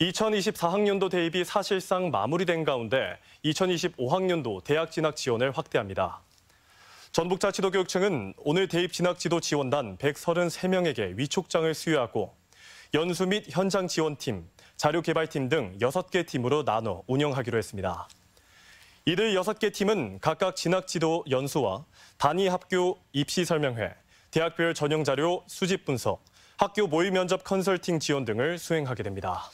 2024학년도 대입이 사실상 마무리된 가운데 2025학년도 대학 진학 지원을 확대합니다. 전북자치도교육청은 오늘 대입 진학 지도 지원단 133명에게 위촉장을 수여하고 연수 및 현장 지원팀, 자료 개발팀 등 6개 팀으로 나눠 운영하기로 했습니다. 이들 6개 팀은 각각 진학 지도 연수와 단위 학교 입시 설명회, 대학별 전형 자료 수집 분석, 학교 모의 면접 컨설팅 지원 등을 수행하게 됩니다.